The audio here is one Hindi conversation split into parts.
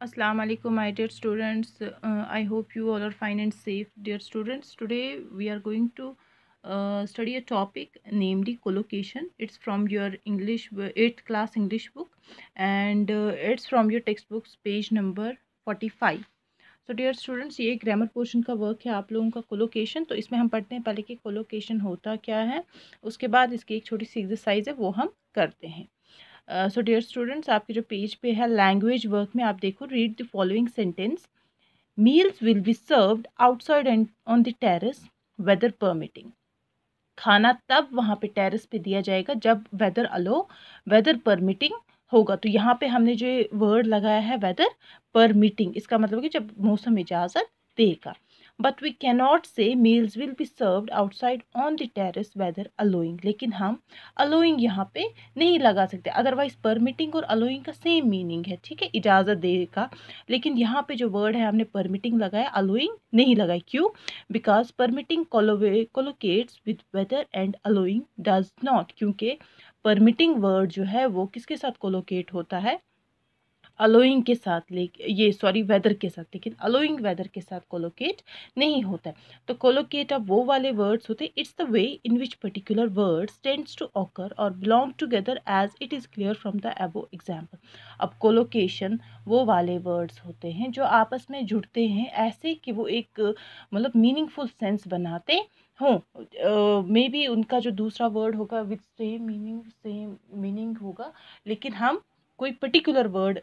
Aslam my dear students I hope you all are fine and safe dear students today we are going to study a topic name the collocation it's from your English eighth class English book and it's from your textbooks page number forty five so dear students ये ग्रामर पोर्शन का वर्क है आप लोगों का कोलोकेशन तो इसमें हम पढ़ते हैं पहले कि कोलोकेशन होता क्या है उसके बाद इसकी एक छोटी सी एक्सरसाइज है वो हम करते हैं सो डियर स्टूडेंट्स आपके जो पेज पे है लैंग्वेज वर्क में आप देखो read the following sentence meals will be served outside and on the terrace weather permitting खाना तब वहाँ पे टेरेस पे दिया जाएगा जब वेदर अलो वेदर परमिटिंग होगा तो यहाँ पे हमने जो वर्ड लगाया है वेदर परमिटिंग इसका मतलब कि जब मौसम इजाज़त देगा but we cannot say meals will be served outside on the terrace weather allowing लेकिन हम अलोइंग यहाँ पे नहीं लगा सकते अदरवाइज परमिटिंग और अलोइंग का सेम मीनिंग है ठीक है इजाज़त दे का लेकिन यहाँ पे जो वर्ड है हमने परमिटिंग लगाया अलोइंग नहीं लगाई क्यों because permitting collocates with weather and allowing does not क्योंकि परमिटिंग वर्ड जो है वो किसके साथ कोलोकेट होता है अलोइंग के साथ ले ये सॉरी वेदर के साथ लेकिन अलोइंग वेदर के साथ कोलोकेट नहीं होता है तो कोलोकेट अब वो वाले वर्ड्स होते हैं it's the way in which particular words tends to occur और belong together as it is clear from the above example अब कोलोकेशन वो वाले वर्ड्स होते हैं जो आपस में जुड़ते हैं ऐसे कि वो एक मतलब मीनिंगफुल सेंस बनाते हों मे बी उनका जो दूसरा वर्ड होगा with same meaning same meaning होगा लेकिन हम कोई पर्टिकुलर वर्ड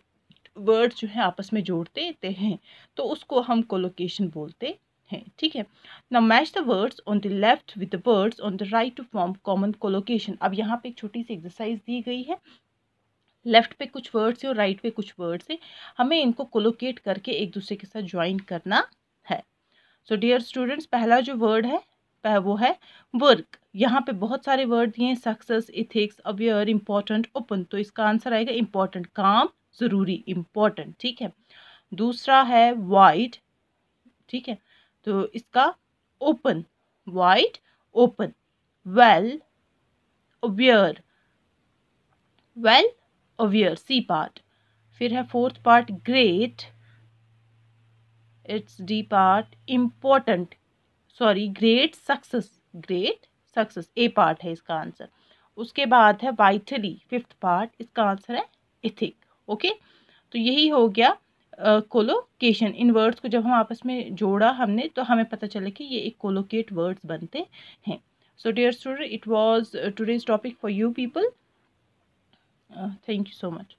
वर्ड्स जो हैं आपस में जोड़ देते हैं तो उसको हम कोलोकेशन बोलते हैं ठीक है ना match the words on the left with the words on the right to form common collocation अब यहाँ पे एक छोटी सी एक्सरसाइज दी गई है लेफ्ट पे कुछ वर्ड्स है और राइट पे कुछ वर्ड्स है हमें इनको कोलोकेट करके एक दूसरे के साथ ज्वाइन करना है सो डियर स्टूडेंट्स पहला जो वर्ड है वो है वर्क यहाँ पे बहुत सारे वर्ड दिए हैं success ethics aware important open तो इसका आंसर आएगा इम्पोर्टेंट काम ज़रूरी इम्पोर्टेंट ठीक है दूसरा है वाइड ठीक है तो इसका open wide open well aware well aware C part फिर है fourth part great it's D part important sorry great success great success A part है इसका आंसर उसके बाद है वाइटली फिफ्थ पार्ट इसका आंसर है इथिक ओके तो यही हो गया कोलोकेशन इन वर्ड्स को जब हम आपस में जोड़ा हमने तो हमें पता चला कि ये एक कोलोकेट वर्ड्स बनते हैं so dear student it was today's topic for you people thank you so much